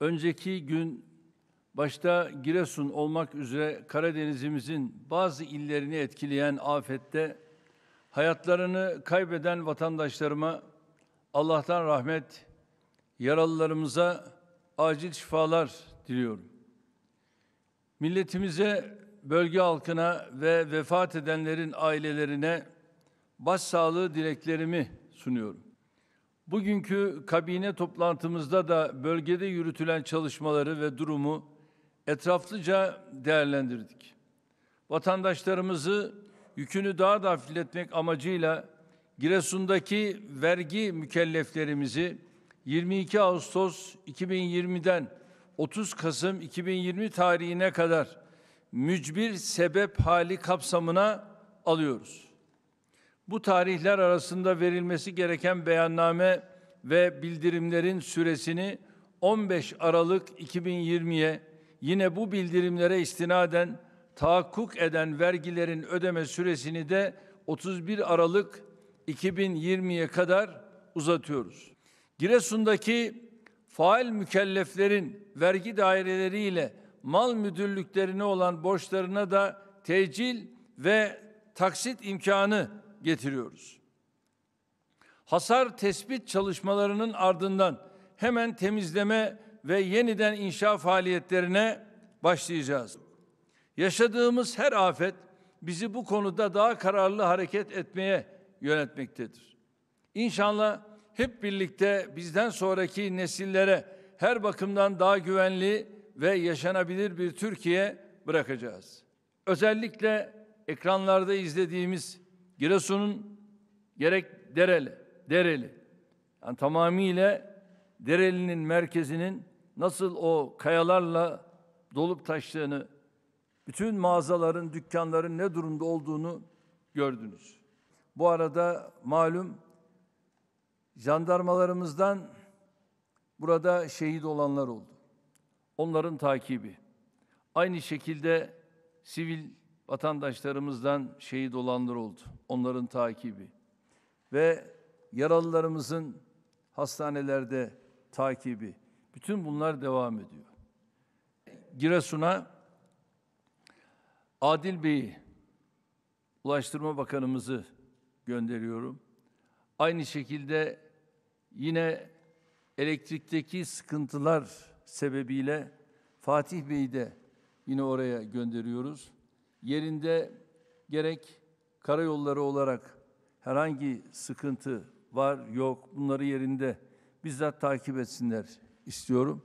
önceki gün başta Giresun olmak üzere Karadeniz'imizin bazı illerini etkileyen afette hayatlarını kaybeden vatandaşlarıma Allah'tan rahmet, yaralılarımıza acil şifalar diliyorum. Milletimize, bölge halkına ve vefat edenlerin ailelerine başsağlığı dileklerimi sunuyorum. Bugünkü kabine toplantımızda da bölgede yürütülen çalışmaları ve durumu etraflıca değerlendirdik. Vatandaşlarımızı yükünü daha da hafifletmek amacıyla Giresun'daki vergi mükelleflerimizi 22 Ağustos 2020'den 30 Kasım 2020 tarihine kadar mücbir sebep hali kapsamına alıyoruz. Bu tarihler arasında verilmesi gereken beyanname ve bildirimlerin süresini 15 Aralık 2020'ye yine bu bildirimlere istinaden tahakkuk eden vergilerin ödeme süresini de 31 Aralık 2020'ye kadar uzatıyoruz. Giresun'daki faal mükelleflerin vergi daireleriyle mal müdürlüklerine olan borçlarına da tecil ve taksit imkanı getiriyoruz. Hasar tespit çalışmalarının ardından hemen temizleme ve yeniden inşa faaliyetlerine başlayacağız. Yaşadığımız her afet bizi bu konuda daha kararlı hareket etmeye yönetmektedir. İnşallah hep birlikte bizden sonraki nesillere her bakımdan daha güvenli ve yaşanabilir bir Türkiye bırakacağız. Özellikle ekranlarda izlediğimiz Giresun'un gerek Dereli, Dereli, yani tamamıyla Dereli'nin merkezinin nasıl o kayalarla dolup taştığını, bütün mağazaların, dükkanların ne durumda olduğunu gördünüz. Bu arada malum jandarmalarımızdan burada şehit olanlar oldu. Onların takibi. Aynı şekilde sivil vatandaşlarımızdan şehit olanlar oldu. Onların takibi ve yaralılarımızın hastanelerde takibi. Bütün bunlar devam ediyor. Giresun'a Adil Bey'i Ulaştırma Bakanımızı gönderiyorum. Aynı şekilde yine elektrikteki sıkıntılar sebebiyle Fatih Bey'i de yine oraya gönderiyoruz yerinde gerek karayolları olarak herhangi sıkıntı var yok bunları yerinde bizzat takip etsinler istiyorum.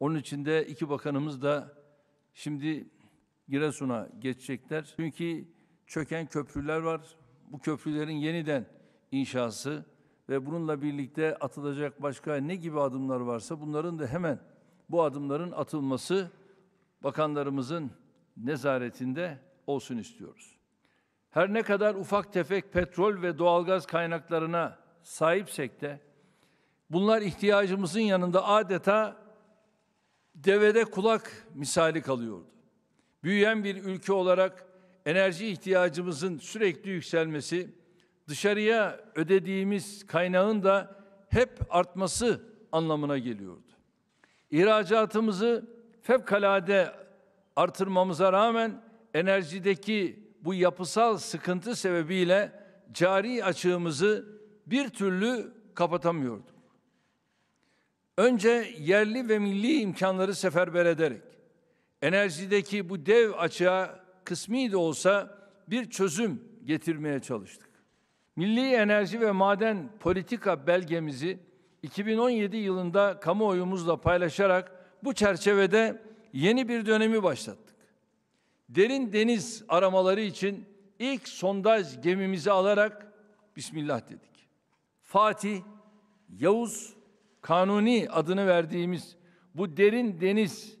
Onun için de iki bakanımız da şimdi Giresun'a geçecekler. Çünkü çöken köprüler var. Bu köprülerin yeniden inşası ve bununla birlikte atılacak başka ne gibi adımlar varsa bunların da hemen bu adımların atılması bakanlarımızın nezaretinde olsun istiyoruz. Her ne kadar ufak tefek petrol ve doğalgaz kaynaklarına sahipsek de bunlar ihtiyacımızın yanında adeta devede kulak misali kalıyordu. Büyüyen bir ülke olarak enerji ihtiyacımızın sürekli yükselmesi, dışarıya ödediğimiz kaynağın da hep artması anlamına geliyordu. İhracatımızı fevkalade artırmamıza rağmen enerjideki bu yapısal sıkıntı sebebiyle cari açığımızı bir türlü kapatamıyorduk. Önce yerli ve milli imkanları seferber ederek enerjideki bu dev açığa kısmi de olsa bir çözüm getirmeye çalıştık. Milli enerji ve maden politika belgemizi 2017 yılında kamuoyumuzla paylaşarak bu çerçevede yeni bir dönemi başlattık derin deniz aramaları için ilk sondaj gemimizi alarak Bismillah dedik. Fatih, Yavuz, Kanuni adını verdiğimiz bu derin deniz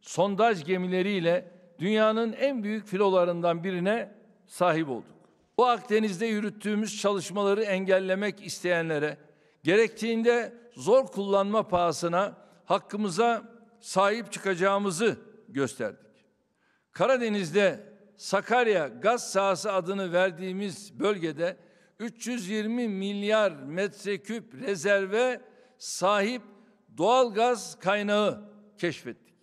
sondaj gemileriyle dünyanın en büyük filolarından birine sahip olduk. Bu Akdeniz'de yürüttüğümüz çalışmaları engellemek isteyenlere gerektiğinde zor kullanma pahasına hakkımıza sahip çıkacağımızı gösterdik. Karadeniz'de Sakarya gaz sahası adını verdiğimiz bölgede 320 milyar metreküp rezerve sahip doğal gaz kaynağı keşfettik.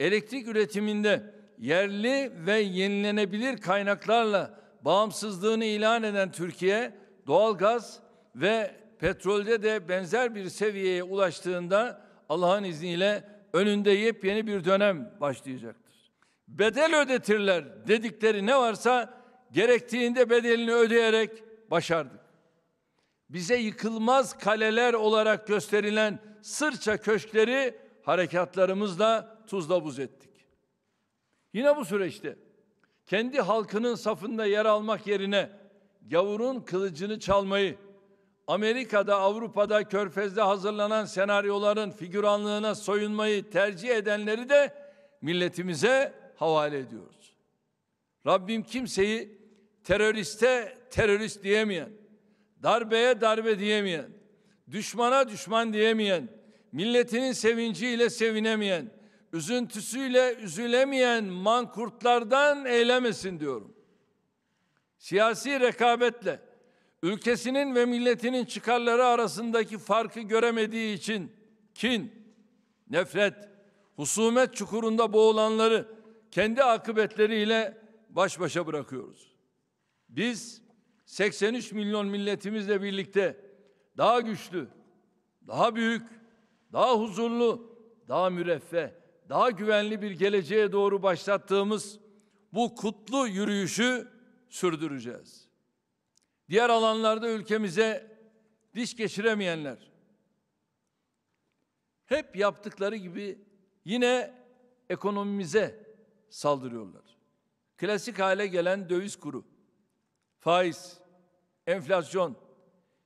Elektrik üretiminde yerli ve yenilenebilir kaynaklarla bağımsızlığını ilan eden Türkiye doğal gaz ve petrolde de benzer bir seviyeye ulaştığında Allah'ın izniyle önünde yepyeni bir dönem başlayacak bedel ödetirler dedikleri ne varsa gerektiğinde bedelini ödeyerek başardık. Bize yıkılmaz kaleler olarak gösterilen sırça köşkleri harekatlarımızla tuzla buz ettik. Yine bu süreçte kendi halkının safında yer almak yerine gavurun kılıcını çalmayı, Amerika'da, Avrupa'da, Körfez'de hazırlanan senaryoların figüranlığına soyunmayı tercih edenleri de milletimize havale ediyoruz. Rabbim kimseyi teröriste terörist diyemeyen, darbeye darbe diyemeyen, düşmana düşman diyemeyen, milletinin sevinciyle sevinemeyen, üzüntüsüyle üzülemeyen mankurtlardan eylemesin diyorum. Siyasi rekabetle ülkesinin ve milletinin çıkarları arasındaki farkı göremediği için kin, nefret, husumet çukurunda boğulanları kendi akıbetleriyle baş başa bırakıyoruz. Biz 83 milyon milletimizle birlikte daha güçlü, daha büyük, daha huzurlu, daha müreffeh, daha güvenli bir geleceğe doğru başlattığımız bu kutlu yürüyüşü sürdüreceğiz. Diğer alanlarda ülkemize diş geçiremeyenler hep yaptıkları gibi yine ekonomimize saldırıyorlar. Klasik hale gelen döviz kuru, faiz, enflasyon,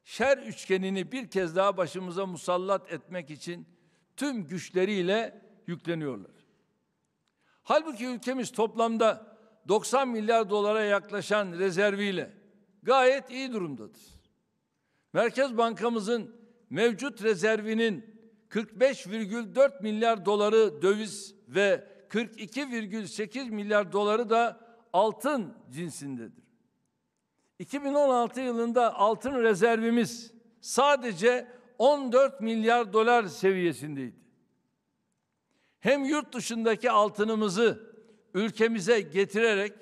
şer üçgenini bir kez daha başımıza musallat etmek için tüm güçleriyle yükleniyorlar. Halbuki ülkemiz toplamda 90 milyar dolara yaklaşan rezerviyle gayet iyi durumdadır. Merkez Bankamızın mevcut rezervinin 45,4 milyar doları döviz ve 42,8 milyar doları da altın cinsindedir. 2016 yılında altın rezervimiz sadece 14 milyar dolar seviyesindeydi. Hem yurt dışındaki altınımızı ülkemize getirerek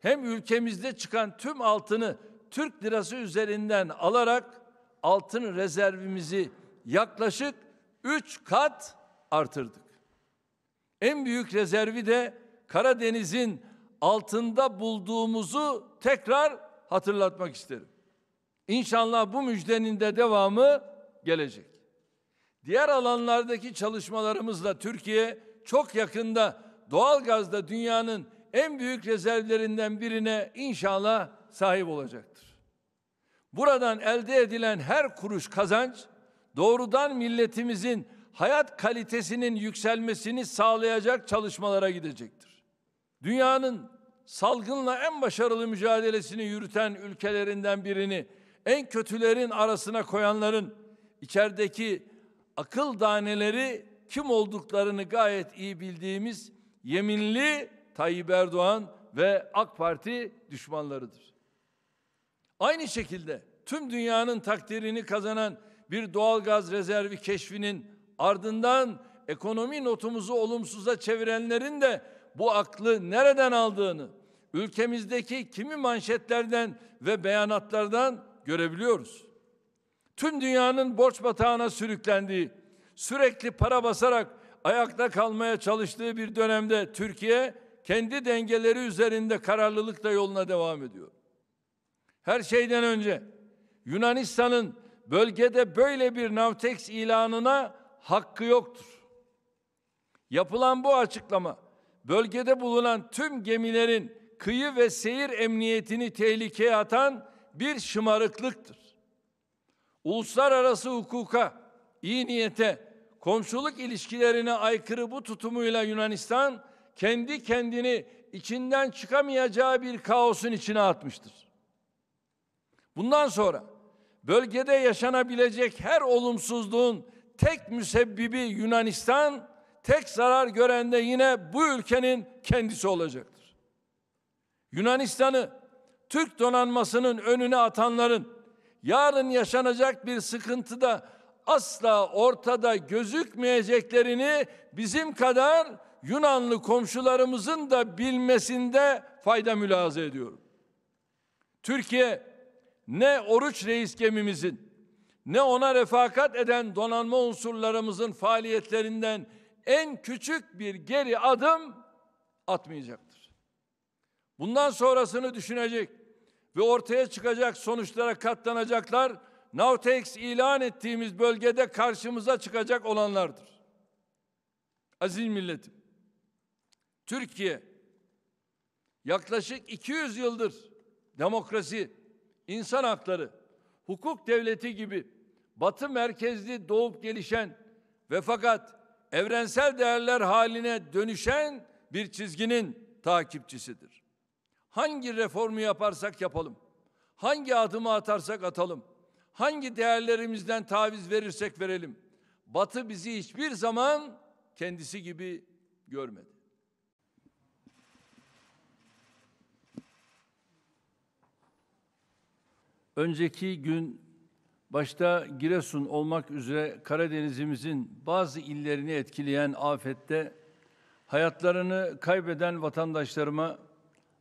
hem ülkemizde çıkan tüm altını Türk lirası üzerinden alarak altın rezervimizi yaklaşık 3 kat artırdık. En büyük rezervi de Karadeniz'in altında bulduğumuzu tekrar hatırlatmak isterim. İnşallah bu müjdenin de devamı gelecek. Diğer alanlardaki çalışmalarımızla Türkiye çok yakında doğal gazda dünyanın en büyük rezervlerinden birine inşallah sahip olacaktır. Buradan elde edilen her kuruş kazanç doğrudan milletimizin hayat kalitesinin yükselmesini sağlayacak çalışmalara gidecektir. Dünyanın salgınla en başarılı mücadelesini yürüten ülkelerinden birini en kötülerin arasına koyanların içerideki akıl daneleri kim olduklarını gayet iyi bildiğimiz yeminli Tayyip Erdoğan ve AK Parti düşmanlarıdır. Aynı şekilde tüm dünyanın takdirini kazanan bir doğalgaz rezervi keşfinin Ardından ekonomi notumuzu olumsuza çevirenlerin de bu aklı nereden aldığını ülkemizdeki kimi manşetlerden ve beyanatlardan görebiliyoruz. Tüm dünyanın borç batağına sürüklendiği, sürekli para basarak ayakta kalmaya çalıştığı bir dönemde Türkiye kendi dengeleri üzerinde kararlılıkla yoluna devam ediyor. Her şeyden önce Yunanistan'ın bölgede böyle bir Navtex ilanına hakkı yoktur. Yapılan bu açıklama bölgede bulunan tüm gemilerin kıyı ve seyir emniyetini tehlikeye atan bir şımarıklıktır. Uluslararası hukuka, iyi niyete, komşuluk ilişkilerine aykırı bu tutumuyla Yunanistan kendi kendini içinden çıkamayacağı bir kaosun içine atmıştır. Bundan sonra bölgede yaşanabilecek her olumsuzluğun tek müsebbibi Yunanistan, tek zarar gören de yine bu ülkenin kendisi olacaktır. Yunanistan'ı Türk donanmasının önüne atanların yarın yaşanacak bir sıkıntıda asla ortada gözükmeyeceklerini bizim kadar Yunanlı komşularımızın da bilmesinde fayda mülaza ediyorum. Türkiye ne oruç reis gemimizin ne ona refakat eden donanma unsurlarımızın faaliyetlerinden en küçük bir geri adım atmayacaktır. Bundan sonrasını düşünecek ve ortaya çıkacak sonuçlara katlanacaklar Navtex ilan ettiğimiz bölgede karşımıza çıkacak olanlardır. Aziz milletim, Türkiye yaklaşık 200 yıldır demokrasi, insan hakları, hukuk devleti gibi batı merkezli doğup gelişen ve fakat evrensel değerler haline dönüşen bir çizginin takipçisidir. Hangi reformu yaparsak yapalım, hangi adımı atarsak atalım, hangi değerlerimizden taviz verirsek verelim, Batı bizi hiçbir zaman kendisi gibi görmedi. önceki gün başta Giresun olmak üzere Karadeniz'imizin bazı illerini etkileyen afette hayatlarını kaybeden vatandaşlarıma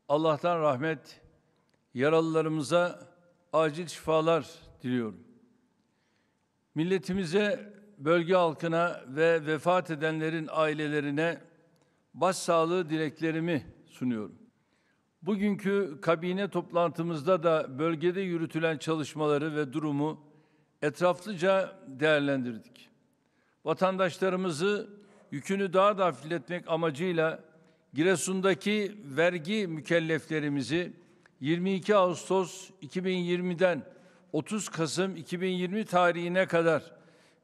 Allah'tan rahmet, yaralılarımıza acil şifalar diliyorum. Milletimize, bölge halkına ve vefat edenlerin ailelerine başsağlığı dileklerimi sunuyorum. Bugünkü kabine toplantımızda da bölgede yürütülen çalışmaları ve durumu etraflıca değerlendirdik. Vatandaşlarımızı yükünü daha da hafifletmek amacıyla Giresun'daki vergi mükelleflerimizi 22 Ağustos 2020'den 30 Kasım 2020 tarihine kadar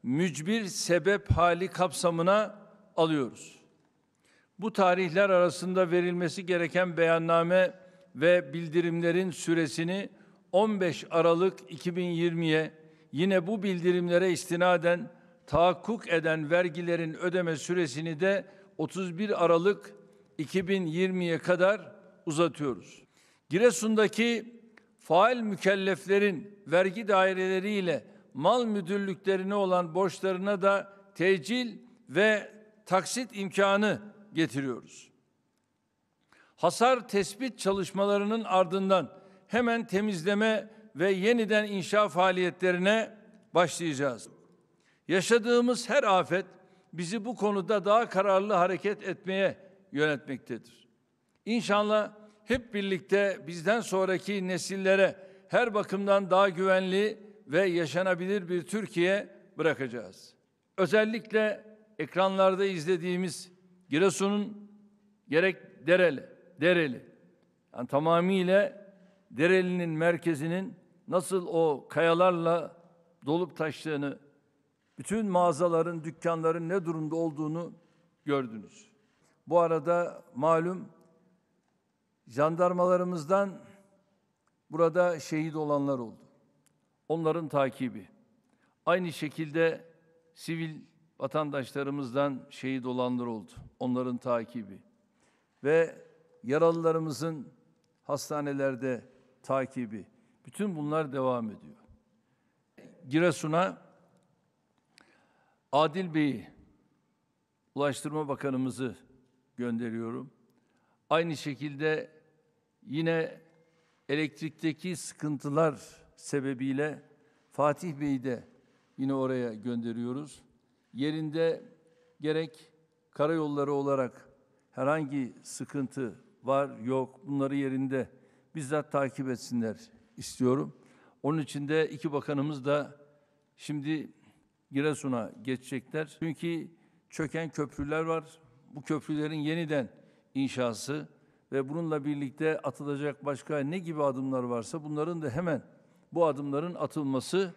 mücbir sebep hali kapsamına alıyoruz. Bu tarihler arasında verilmesi gereken beyanname ve bildirimlerin süresini 15 Aralık 2020'ye yine bu bildirimlere istinaden tahakkuk eden vergilerin ödeme süresini de 31 Aralık 2020'ye kadar uzatıyoruz. Giresun'daki faal mükelleflerin vergi daireleriyle mal müdürlüklerine olan borçlarına da tecil ve taksit imkanı getiriyoruz. Hasar tespit çalışmalarının ardından hemen temizleme ve yeniden inşa faaliyetlerine başlayacağız. Yaşadığımız her afet bizi bu konuda daha kararlı hareket etmeye yönetmektedir. İnşallah hep birlikte bizden sonraki nesillere her bakımdan daha güvenli ve yaşanabilir bir Türkiye bırakacağız. Özellikle ekranlarda izlediğimiz Giresun'un gerek Dereli, Dereli, yani tamamıyla Dereli'nin merkezinin nasıl o kayalarla dolup taştığını, bütün mağazaların, dükkanların ne durumda olduğunu gördünüz. Bu arada malum jandarmalarımızdan burada şehit olanlar oldu. Onların takibi. Aynı şekilde sivil vatandaşlarımızdan şehit olanlar oldu. Onların takibi ve yaralılarımızın hastanelerde takibi. Bütün bunlar devam ediyor. Giresun'a Adil Bey'i Ulaştırma Bakanımızı gönderiyorum. Aynı şekilde yine elektrikteki sıkıntılar sebebiyle Fatih Bey'i de yine oraya gönderiyoruz yerinde gerek karayolları olarak herhangi sıkıntı var yok bunları yerinde bizzat takip etsinler istiyorum. Onun için de iki bakanımız da şimdi Giresun'a geçecekler. Çünkü çöken köprüler var. Bu köprülerin yeniden inşası ve bununla birlikte atılacak başka ne gibi adımlar varsa bunların da hemen bu adımların atılması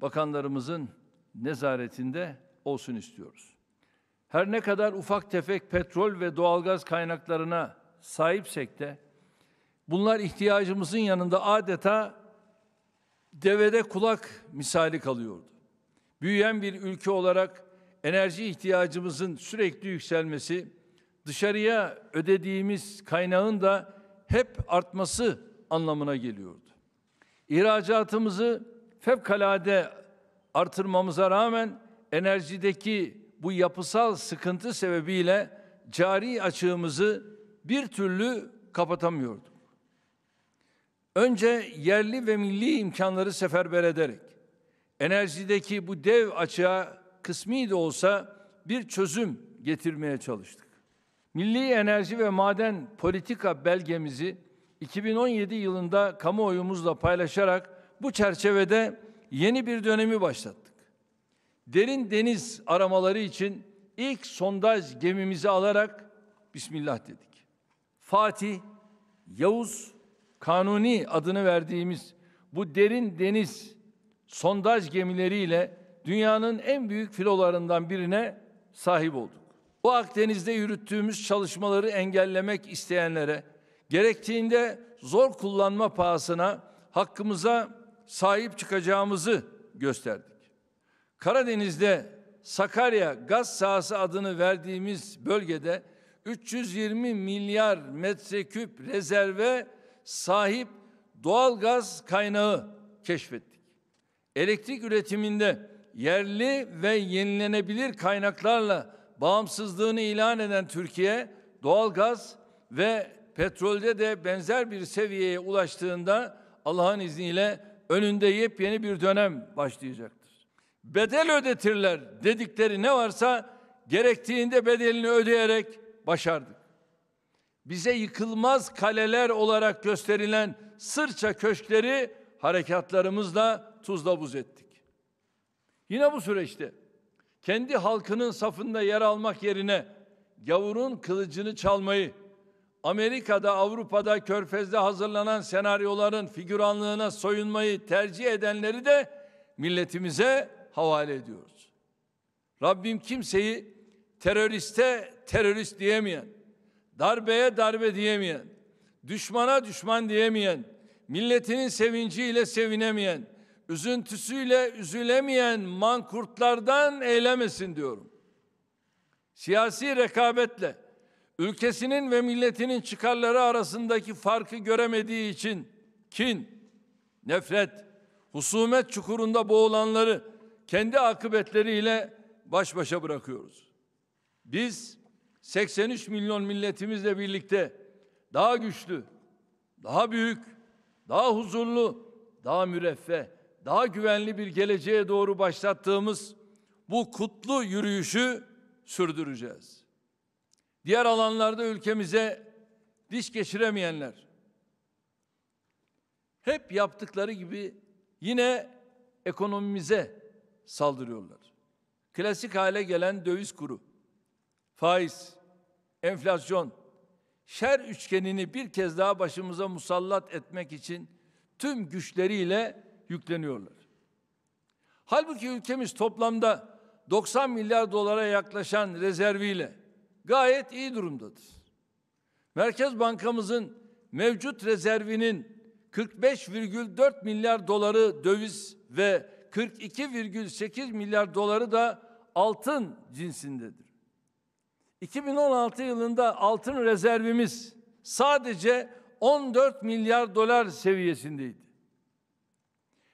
bakanlarımızın nezaretinde olsun istiyoruz. Her ne kadar ufak tefek petrol ve doğalgaz kaynaklarına sahipsek de bunlar ihtiyacımızın yanında adeta devede kulak misali kalıyordu. Büyüyen bir ülke olarak enerji ihtiyacımızın sürekli yükselmesi, dışarıya ödediğimiz kaynağın da hep artması anlamına geliyordu. İhracatımızı fevkalade artırmamıza rağmen enerjideki bu yapısal sıkıntı sebebiyle cari açığımızı bir türlü kapatamıyorduk. Önce yerli ve milli imkanları seferber ederek enerjideki bu dev açığa kısmi de olsa bir çözüm getirmeye çalıştık. Milli enerji ve maden politika belgemizi 2017 yılında kamuoyumuzla paylaşarak bu çerçevede yeni bir dönemi başlattık derin deniz aramaları için ilk sondaj gemimizi alarak Bismillah dedik. Fatih, Yavuz, Kanuni adını verdiğimiz bu derin deniz sondaj gemileriyle dünyanın en büyük filolarından birine sahip olduk. Bu Akdeniz'de yürüttüğümüz çalışmaları engellemek isteyenlere gerektiğinde zor kullanma pahasına hakkımıza sahip çıkacağımızı gösterdik. Karadeniz'de Sakarya gaz sahası adını verdiğimiz bölgede 320 milyar metreküp rezerve sahip doğal gaz kaynağı keşfettik. Elektrik üretiminde yerli ve yenilenebilir kaynaklarla bağımsızlığını ilan eden Türkiye doğal gaz ve petrolde de benzer bir seviyeye ulaştığında Allah'ın izniyle önünde yepyeni bir dönem başlayacak bedel ödetirler dedikleri ne varsa gerektiğinde bedelini ödeyerek başardık. Bize yıkılmaz kaleler olarak gösterilen sırça köşkleri harekatlarımızla tuzla buz ettik. Yine bu süreçte kendi halkının safında yer almak yerine gavurun kılıcını çalmayı, Amerika'da, Avrupa'da, Körfez'de hazırlanan senaryoların figüranlığına soyunmayı tercih edenleri de milletimize havale ediyoruz. Rabbim kimseyi teröriste terörist diyemeyen, darbeye darbe diyemeyen, düşmana düşman diyemeyen, milletinin sevinciyle sevinemeyen, üzüntüsüyle üzülemeyen mankurtlardan eylemesin diyorum. Siyasi rekabetle ülkesinin ve milletinin çıkarları arasındaki farkı göremediği için kin, nefret, husumet çukurunda boğulanları kendi akıbetleriyle baş başa bırakıyoruz. Biz 83 milyon milletimizle birlikte daha güçlü, daha büyük, daha huzurlu, daha müreffeh, daha güvenli bir geleceğe doğru başlattığımız bu kutlu yürüyüşü sürdüreceğiz. Diğer alanlarda ülkemize diş geçiremeyenler hep yaptıkları gibi yine ekonomimize saldırıyorlar. Klasik hale gelen döviz kuru, faiz, enflasyon, şer üçgenini bir kez daha başımıza musallat etmek için tüm güçleriyle yükleniyorlar. Halbuki ülkemiz toplamda 90 milyar dolara yaklaşan rezerviyle gayet iyi durumdadır. Merkez Bankamızın mevcut rezervinin 45,4 milyar doları döviz ve 42,8 milyar doları da altın cinsindedir. 2016 yılında altın rezervimiz sadece 14 milyar dolar seviyesindeydi.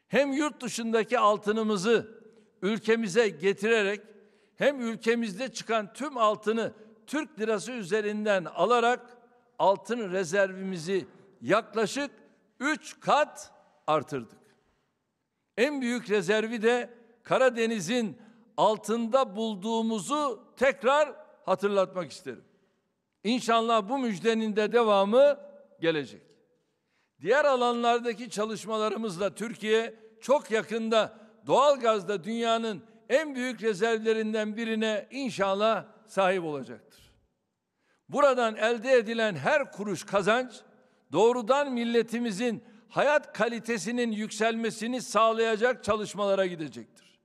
Hem yurt dışındaki altınımızı ülkemize getirerek hem ülkemizde çıkan tüm altını Türk lirası üzerinden alarak altın rezervimizi yaklaşık 3 kat artırdık. En büyük rezervi de Karadeniz'in altında bulduğumuzu tekrar hatırlatmak isterim. İnşallah bu müjdenin de devamı gelecek. Diğer alanlardaki çalışmalarımızla Türkiye çok yakında doğal gazda dünyanın en büyük rezervlerinden birine inşallah sahip olacaktır. Buradan elde edilen her kuruş kazanç doğrudan milletimizin hayat kalitesinin yükselmesini sağlayacak çalışmalara gidecektir.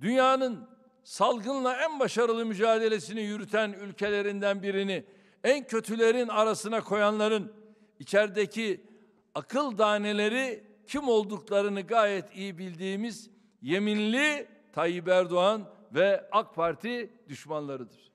Dünyanın salgınla en başarılı mücadelesini yürüten ülkelerinden birini en kötülerin arasına koyanların içerideki akıl daneleri kim olduklarını gayet iyi bildiğimiz yeminli Tayyip Erdoğan ve AK Parti düşmanlarıdır.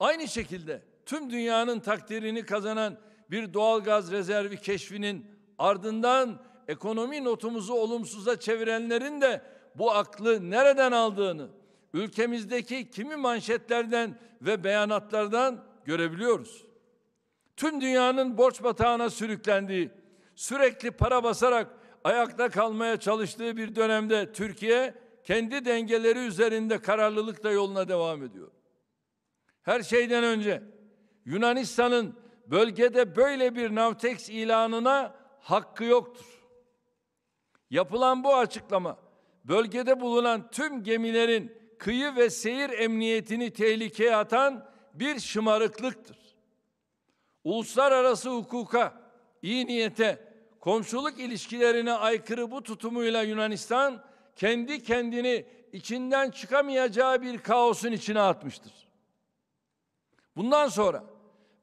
Aynı şekilde tüm dünyanın takdirini kazanan bir doğal gaz rezervi keşfinin Ardından ekonomi notumuzu olumsuza çevirenlerin de bu aklı nereden aldığını ülkemizdeki kimi manşetlerden ve beyanatlardan görebiliyoruz. Tüm dünyanın borç batağına sürüklendiği, sürekli para basarak ayakta kalmaya çalıştığı bir dönemde Türkiye kendi dengeleri üzerinde kararlılıkla yoluna devam ediyor. Her şeyden önce Yunanistan'ın bölgede böyle bir Navtex ilanına hakkı yoktur. Yapılan bu açıklama bölgede bulunan tüm gemilerin kıyı ve seyir emniyetini tehlikeye atan bir şımarıklıktır. Uluslararası hukuka, iyi niyete, komşuluk ilişkilerine aykırı bu tutumuyla Yunanistan kendi kendini içinden çıkamayacağı bir kaosun içine atmıştır. Bundan sonra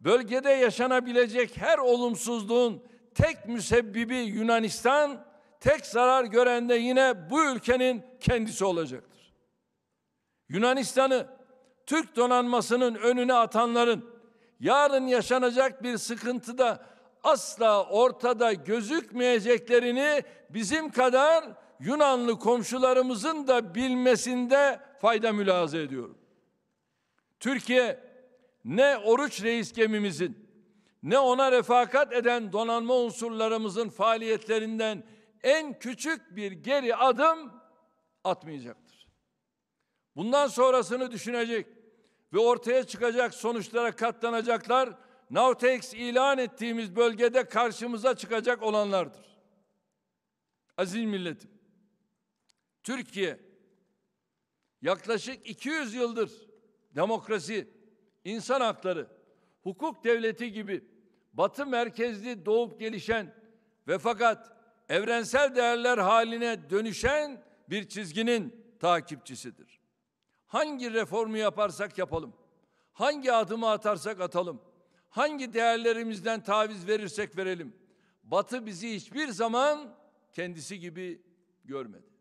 bölgede yaşanabilecek her olumsuzluğun tek müsebbibi Yunanistan, tek zarar gören de yine bu ülkenin kendisi olacaktır. Yunanistan'ı Türk donanmasının önüne atanların yarın yaşanacak bir sıkıntıda asla ortada gözükmeyeceklerini bizim kadar Yunanlı komşularımızın da bilmesinde fayda mülaza ediyorum. Türkiye ne oruç reis gemimizin ne ona refakat eden donanma unsurlarımızın faaliyetlerinden en küçük bir geri adım atmayacaktır. Bundan sonrasını düşünecek ve ortaya çıkacak sonuçlara katlanacaklar Navtex ilan ettiğimiz bölgede karşımıza çıkacak olanlardır. Aziz milletim, Türkiye yaklaşık 200 yıldır demokrasi, insan hakları, hukuk devleti gibi batı merkezli doğup gelişen ve fakat evrensel değerler haline dönüşen bir çizginin takipçisidir. Hangi reformu yaparsak yapalım, hangi adımı atarsak atalım, hangi değerlerimizden taviz verirsek verelim, Batı bizi hiçbir zaman kendisi gibi görmedi.